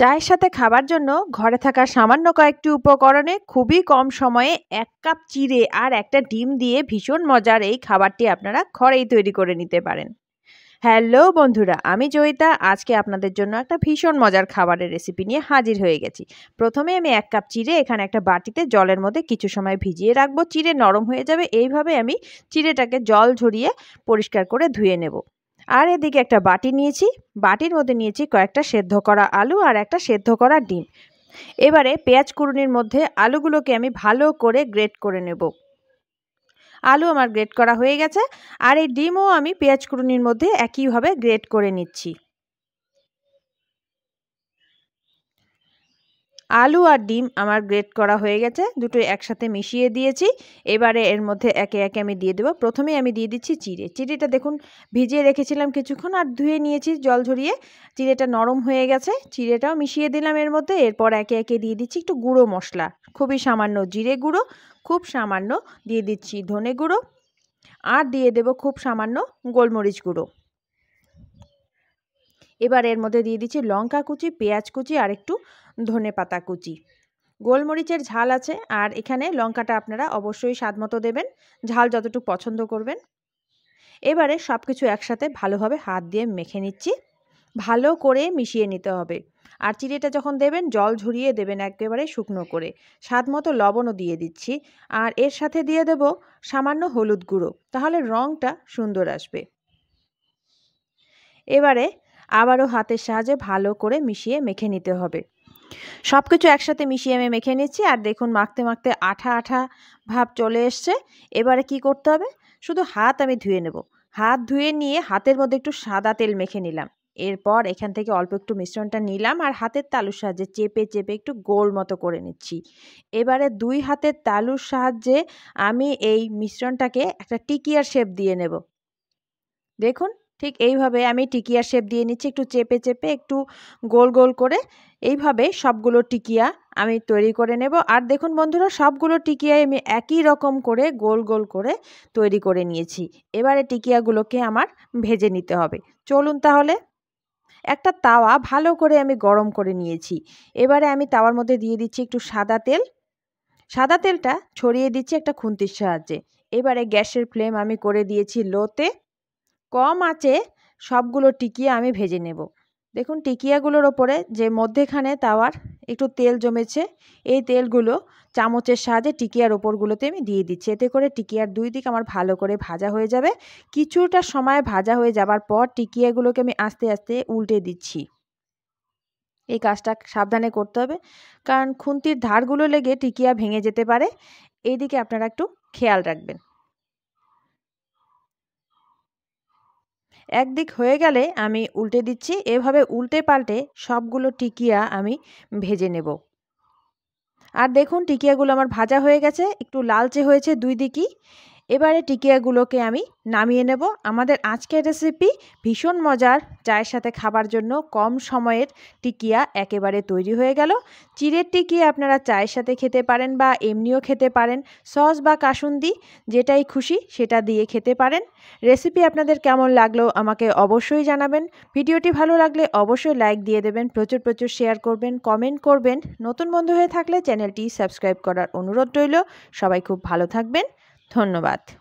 চায়ের সাথে খাবার জন্য ঘরে থাকা সামান্য কয়েকটি উপকরণে খুবই কম সময়ে এক কাপ চিড়ে আর একটা ডিম দিয়ে ভীষণ মজার এই খাবারটি আপনারা ঘরেই তৈরি করে নিতে পারেন হ্যালো বন্ধুরা আমি জয়িতা আজকে আপনাদের জন্য একটা ভীষণ মজার খাবারের রেসিপি নিয়ে হাজির হয়ে গেছি প্রথমে আমি এক কাপ চিড়ে এখানে একটা বাটিতে জলের মধ্যে কিছু সময় ভিজিয়ে রাখবো চিড়ে নরম হয়ে যাবে এইভাবে আমি চিড়েটাকে জল ঝরিয়ে পরিষ্কার করে ধুয়ে নেব আর এদিকে একটা বাটি নিয়েছি বাটির মধ্যে নিয়েছি কয়েকটা সেদ্ধ করা আলু আর একটা সেদ্ধ করা ডিম এবারে পেঁয়াজ কুড়ুনির মধ্যে আলুগুলোকে আমি ভালো করে গ্রেট করে নেব আলু আমার গ্রেট করা হয়ে গেছে আর এই ডিমও আমি পেঁয়াজ কুড়ুনির মধ্যে একইভাবে গ্রেট করে নিচ্ছি আলু আর ডিম আমার গ্রেট করা হয়ে গেছে দুটো একসাথে মিশিয়ে দিয়েছি এবারে এর মধ্যে একে একে আমি দিয়ে দেবো প্রথমেই আমি দিয়ে দিচ্ছি চিড়ে চিড়েটা দেখুন ভিজিয়ে রেখেছিলাম কিছুক্ষণ আর ধুয়ে নিয়েছি জল ঝরিয়ে চিড়েটা নরম হয়ে গেছে চিড়েটাও মিশিয়ে দিলাম এর মধ্যে এরপর একে একে দিয়ে দিচ্ছি একটু গুঁড়ো মশলা খুবই সামান্য জিরে গুঁড়ো খুব সামান্য দিয়ে দিচ্ছি ধনে গুঁড়ো আর দিয়ে দেব খুব সামান্য গোলমরিচ গুঁড়ো এবার এর মধ্যে দিয়ে দিচ্ছি লঙ্কা কুচি পেঁয়াজ কুচি আর একটু ধনে পাতা কুচি গোলমরিচের ঝাল আছে আর এখানে লঙ্কাটা আপনারা অবশ্যই স্বাদ মতো দেবেন ঝাল যতটুকু পছন্দ করবেন এবারে সব কিছু একসাথে ভালোভাবে হাত দিয়ে মেখে নিচ্ছি ভালো করে মিশিয়ে নিতে হবে আর চিড়েটা যখন দেবেন জল ঝরিয়ে দেবেন একেবারে শুকনো করে স্বাদ মতো লবণও দিয়ে দিচ্ছি আর এর সাথে দিয়ে দেব সামান্য হলুদ গুঁড়ো তাহলে রঙটা সুন্দর আসবে এবারে আবারও হাতের সাহায্যে ভালো করে মিশিয়ে মেখে নিতে হবে সব কিছু একসাথে মিশিয়ে আমি মেখে নিচ্ছি আর দেখুন মাখতে মাখতে আঠা আঠা ভাব চলে এসছে এবারে কি করতে হবে শুধু হাত আমি ধুয়ে নেব হাত ধুয়ে নিয়ে হাতের মধ্যে একটু সাদা তেল মেখে নিলাম এরপর এখান থেকে অল্প একটু মিশ্রণটা নিলাম আর হাতের তালুর সাহায্যে চেপে চেপে একটু গোল মতো করে নিচ্ছি এবারে দুই হাতের তালুর সাহায্যে আমি এই মিশ্রণটাকে একটা টিকিয়ার শেপ দিয়ে নেব দেখুন ঠিক এইভাবে আমি টিকিয়া শেপ দিয়ে নিচ্ছি একটু চেপে চেপে একটু গোল গোল করে এইভাবে সবগুলো টিকিয়া আমি তৈরি করে নেব আর দেখুন বন্ধুরা সবগুলো টিকিয়ায় আমি একই রকম করে গোল গোল করে তৈরি করে নিয়েছি এবারে টিকিয়াগুলোকে আমার ভেজে নিতে হবে চলুন তাহলে একটা তাওয়া ভালো করে আমি গরম করে নিয়েছি এবারে আমি তাওয়ার মধ্যে দিয়ে দিচ্ছি একটু সাদা তেল সাদা তেলটা ছড়িয়ে দিচ্ছি একটা খুন্তির সাহায্যে এবারে গ্যাসের ফ্লেম আমি করে দিয়েছি লোতে কম আঁচে সবগুলো টিকিয়া আমি ভেজে নেব দেখুন টিকিয়াগুলোর ওপরে যে মধ্যেখানে তাওয়ার একটু তেল জমেছে এই তেলগুলো চামচের সাহায্যে টিকিয়ার ওপরগুলোতে আমি দিয়ে দিচ্ছি এতে করে টিকিয়ার দুই দিক আমার ভালো করে ভাজা হয়ে যাবে কিছুটা সময় ভাজা হয়ে যাবার পর টিকিয়াগুলোকে আমি আস্তে আস্তে উল্টে দিচ্ছি এই কাজটা সাবধানে করতে হবে কারণ খুন্তির ধারগুলো লেগে টিকিয়া ভেঙে যেতে পারে দিকে আপনারা একটু খেয়াল রাখবেন একদিক হয়ে গেলে আমি উল্টে দিচ্ছি এভাবে উল্টে পাল্টে সবগুলো টিকিয়া আমি ভেজে নেব আর দেখুন টিকিয়াগুলো আমার ভাজা হয়ে গেছে একটু লালচে হয়েছে দুই দিকই এবারে টিকিয়াগুলোকে আমি নামিয়ে নেব আমাদের আজকের রেসিপি ভীষণ মজার চায়ের সাথে খাবার জন্য কম সময়ের টিকিয়া একেবারে তৈরি হয়ে গেল চিড়ের টিকিয়া আপনারা চায়ের সাথে খেতে পারেন বা এমনিও খেতে পারেন সস বা কাসুন্দি যেটাই খুশি সেটা দিয়ে খেতে পারেন রেসিপি আপনাদের কেমন লাগলো আমাকে অবশ্যই জানাবেন ভিডিওটি ভালো লাগলে অবশ্যই লাইক দিয়ে দেবেন প্রচুর প্রচুর শেয়ার করবেন কমেন্ট করবেন নতুন বন্ধু হয়ে থাকলে চ্যানেলটি সাবস্ক্রাইব করার অনুরোধ রইল সবাই খুব ভালো থাকবেন ধন্যবাদ